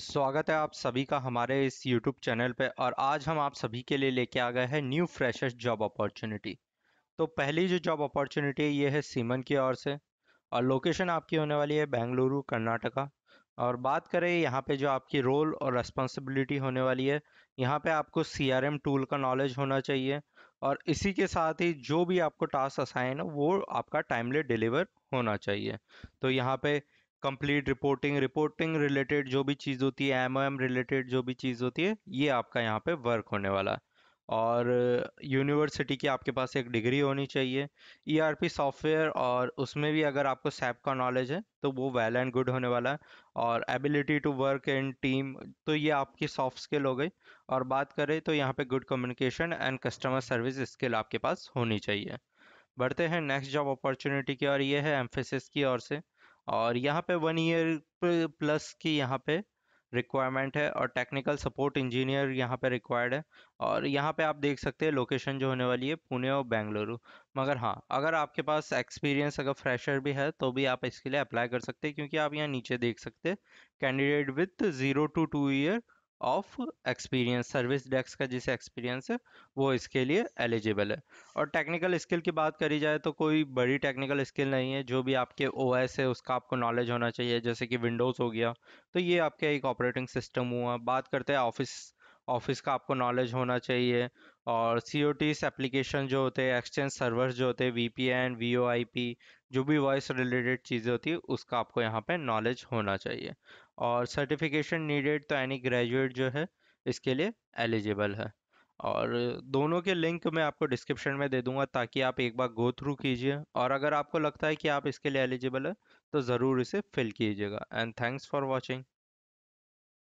स्वागत है आप सभी का हमारे इस YouTube चैनल पे और आज हम आप सभी के लिए लेके आ गए हैं न्यू फ्रेशर्स जॉब अपॉर्चुनिटी तो पहली जो जॉब अपॉर्चुनिटी है ये है सीमन की ओर से और लोकेशन आपकी होने वाली है बेंगलुरु कर्नाटका और बात करें यहाँ पे जो आपकी रोल और रेस्पॉन्सिबिलिटी होने वाली है यहाँ पे आपको सी टूल का नॉलेज होना चाहिए और इसी के साथ ही जो भी आपको टास्क असाइन है वो आपका टाइमली डिलीवर होना चाहिए तो यहाँ पे कंप्लीट रिपोर्टिंग रिपोर्टिंग रिलेटेड जो भी चीज़ होती है एम रिलेटेड जो भी चीज़ होती है ये आपका यहाँ पे वर्क होने वाला है और यूनिवर्सिटी की आपके पास एक डिग्री होनी चाहिए ईआरपी e सॉफ्टवेयर और उसमें भी अगर आपको सैप का नॉलेज है तो वो वेल एंड गुड होने वाला है और ability to work in team तो ये आपकी सॉफ्ट स्किल हो गई और बात करें तो यहाँ पे good communication and customer service skill आपके पास होनी चाहिए बढ़ते हैं नेक्स्ट जॉब अपॉर्चुनिटी की और ये है एम्फेसिस की ओर से और यहाँ पे वन ईयर प्लस की यहाँ पे रिक्वायरमेंट है और टेक्निकल सपोर्ट इंजीनियर यहाँ पे रिक्वायर्ड है और यहाँ पे आप देख सकते हैं लोकेशन जो होने वाली है पुणे और बेंगलुरु मगर हाँ अगर आपके पास एक्सपीरियंस अगर फ्रेशर भी है तो भी आप इसके लिए अप्लाई कर सकते हैं क्योंकि आप यहाँ नीचे देख सकते हैं candidate with zero to two year of experience service desk का जिसे एक्सपीरियंस है वो इसके लिए एलिजिबल है और टेक्निकल स्किल की बात करी जाए तो कोई बड़ी टेक्निकल स्किल नहीं है जो भी आपके ओ है उसका आपको नॉलेज होना चाहिए जैसे कि विंडोज़ हो गया तो ये आपके एक ऑपरेटिंग सिस्टम हुआ बात करते हैं ऑफिस ऑफिस का आपको नॉलेज होना चाहिए और सी ओ टीस एप्लीकेशन जो होते हैं एक्सचेंज सर्वर्स जो होते हैं V P N V O I P जो भी वॉइस रिलेटेड चीज़ें होती है उसका आपको यहाँ पे नॉलेज होना चाहिए और सर्टिफिकेशन नीडेड तो एनी ग्रेजुएट जो है इसके लिए एलिजिबल है और दोनों के लिंक मैं आपको डिस्क्रिप्शन में दे दूंगा ताकि आप एक बार गो थ्रू कीजिए और अगर आपको लगता है कि आप इसके लिए एलिजिबल है तो ज़रूर इसे फिल कीजिएगा एंड थैंक्स फॉर वॉचिंग